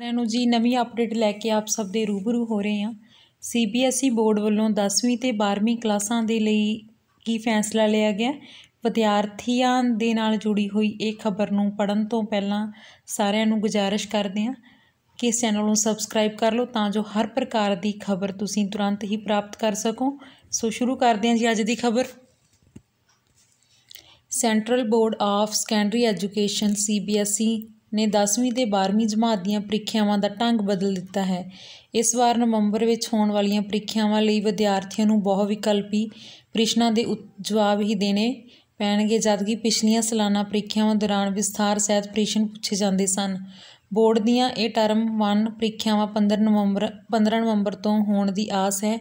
ਰੈਨੂ ਜੀ ਨਵੀਂ ਅਪਡੇਟ ਲੈ ਕੇ ਆਪ ਸਭ ਦੇ ਰੂਬਰੂ ਹੋ ਰਹੇ ਹਾਂ ਸੀਬੀਐਸਈ ਬੋਰਡ e ਵੱਲੋਂ 10ਵੀਂ ਤੇ 12ਵੀਂ ਕਲਾਸਾਂ ਦੇ ਲਈ ਕੀ ਫੈਸਲਾ ਲਿਆ ਗਿਆ ਵਿਦਿਆਰਥੀਆਂ ਦੇ ਨਾਲ ਜੁੜੀ ਹੋਈ ਇਹ ਖਬਰ ਨੂੰ ਪੜਨ ਤੋਂ ਪਹਿਲਾਂ ਸਾਰਿਆਂ ਨੂੰ ਗੁਜਾਰਿਸ਼ ਕਰਦੇ ਹਾਂ ਕਿ ਇਸ ਚੈਨਲ ਨੂੰ ਸਬਸਕ੍ਰਾਈਬ ਕਰ ਲਓ ਤਾਂ ਜੋ ਹਰ ਪ੍ਰਕਾਰ ਦੀ ਖਬਰ ਤੁਸੀਂ ਤੁਰੰਤ ਹੀ ਪ੍ਰਾਪਤ ਕਰ ਸਕੋ ਸੋ ਸ਼ੁਰੂ ਕਰਦੇ ਹਾਂ ਜੀ ਅੱਜ ਦੀ ਖਬਰ central board of secondary education CBSE ਨੇ 10ਵੀਂ ਤੇ 12ਵੀਂ ਜਮਾਤ ਦੀਆਂ ਪ੍ਰੀਖਿਆਵਾਂ ਦਾ ਟੰਗ ਬਦਲ ਦਿੱਤਾ ਹੈ ਇਸ ਵਾਰ ਨਵੰਬਰ ਵਿੱਚ ਹੋਣ ਵਾਲੀਆਂ ਪ੍ਰੀਖਿਆਵਾਂ ਲਈ ਵਿਦਿਆਰਥੀਆਂ ਨੂੰ ਬਹੁ ਵਿਕਲਪੀ ਪ੍ਰਸ਼ਨਾਂ ਦੇ ਜਵਾਬ ਹੀ ਦੇਣੇ ਪੈਣਗੇ ਜਦਕਿ ਪਿਛਲੀਆਂ ਸਾਲਾਨਾ ਪ੍ਰੀਖਿਆਵਾਂ ਦੌਰਾਨ ਵਿਸਥਾਰ ਸਹਿਤ ਪ੍ਰਸ਼ਨ ਪੁੱਛੇ ਜਾਂਦੇ ਸਨ ਬੋਰਡ ਦੀਆਂ ਇਹ ਟਰਮ 1 ਪ੍ਰੀਖਿਆਵਾਂ 15 ਨਵੰਬਰ 15 ਨਵੰਬਰ ਤੋਂ ਹੋਣ ਦੀ ਆਸ ਹੈ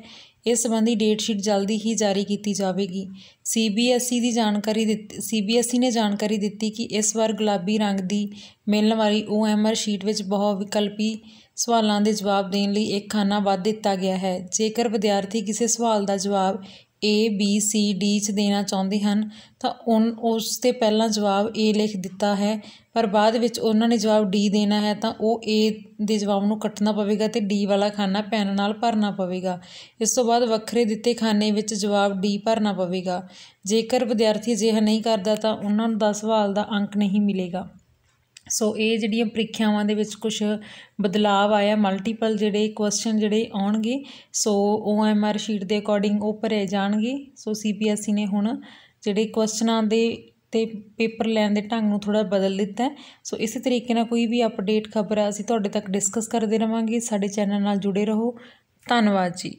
ਇਸ ਸੰਬੰਧੀ ਡੇਟ ਸ਼ੀਟ ਜਲਦੀ ਹੀ ਜਾਰੀ ਕੀਤੀ ਜਾਵੇਗੀ ਸੀਬੀਐਸਈ ਦੀ ਜਾਣਕਾਰੀ ਦਿੱਤੀ ਸੀਬੀਐਸਈ ਨੇ ਜਾਣਕਾਰੀ ਦਿੱਤੀ ਕਿ ਇਸ ਵਾਰ ਗੁਲਾਬੀ ਰੰਗ ਦੀ ਮਿਲਣ ਵਾਲੀ ਓਐਮਆਰ ਸ਼ੀਟ ਵਿੱਚ ਬਹੁ ਵਿਕਲਪੀ ਸਵਾਲਾਂ ਦੇ ਜਵਾਬ ਦੇਣ ਲਈ ਇੱਕ ਖਾਨਾ ਵੱਧ ਦਿੱਤਾ ਗਿਆ ਹੈ ਜੇਕਰ ਵਿਦਿਆਰਥੀ ਕਿਸੇ ਸਵਾਲ ਦਾ ਜਵਾਬ ਏ ਬੀ ਸੀ ਡੀ 'ਚ ਦੇਣਾ ਚਾਹੁੰਦੇ ਹਨ ਤਾਂ ਉਹ ਉਸ 'ਤੇ ਪਹਿਲਾਂ ਜਵਾਬ ਏ ਲਿਖ ਦਿੱਤਾ ਹੈ ਪਰ ਬਾਅਦ ਵਿੱਚ ਉਹਨਾਂ ਨੇ ਜਵਾਬ ਡੀ ਦੇਣਾ ਹੈ ਤਾਂ ਉਹ ਏ ਦੇ ਜਵਾਬ ਨੂੰ ਕੱਟਣਾ ਪਵੇਗਾ ਤੇ ਡੀ ਵਾਲਾ ਖਾਨਾ ਪੈਨ ਨਾਲ ਭਰਨਾ ਪਵੇਗਾ ਇਸ ਤੋਂ ਬਾਅਦ ਵੱਖਰੇ ਦਿੱਤੇ ਖਾਨੇ ਵਿੱਚ ਜਵਾਬ ਡੀ ਭਰਨਾ ਪਵੇਗਾ ਜੇਕਰ ਵਿਦਿਆਰਥੀ ਅਜਿਹਾ ਨਹੀਂ ਕਰਦਾ ਤਾਂ ਉਹਨਾਂ ਨੂੰ 10 ਸਵਾਲ ਦਾ ਅੰਕ ਨਹੀਂ ਮਿਲੇਗਾ ਸੋ ਇਹ ਜਿਹੜੀਆਂ ਪ੍ਰੀਖਿਆਵਾਂ ਦੇ ਵਿੱਚ ਕੁਝ ਬਦਲਾਅ ਆਇਆ ਮਲਟੀਪਲ ਜਿਹੜੇ ਕੁਐਸਚਨ ਜਿਹੜੇ ਆਉਣਗੇ ਸੋ ਓਐਮਆਰ ਸ਼ੀਟ ਦੇ ਅਕੋਰਡਿੰਗ ਉਹ ਭਰੇ ਜਾਣਗੇ ਸੋ ਸੀਪੀਐਸਸੀ ਨੇ ਹੁਣ ਜਿਹੜੇ ਕੁਐਸਚਨਾਂ ਦੇ ਤੇ ਪੇਪਰ ਲੈਣ ਦੇ ਢੰਗ ਨੂੰ ਥੋੜਾ ਬਦਲ ਦਿੱਤਾ ਸੋ ਇਸੇ ਤਰੀਕੇ ਨਾਲ ਕੋਈ ਵੀ ਅਪਡੇਟ ਖਬਰ ਅਸੀਂ ਤੁਹਾਡੇ ਤੱਕ ਡਿਸਕਸ ਕਰਦੇ ਰਵਾਂਗੇ ਸਾਡੇ ਚੈਨਲ ਨਾਲ ਜੁੜੇ ਰਹੋ ਧੰਨਵਾਦ ਜੀ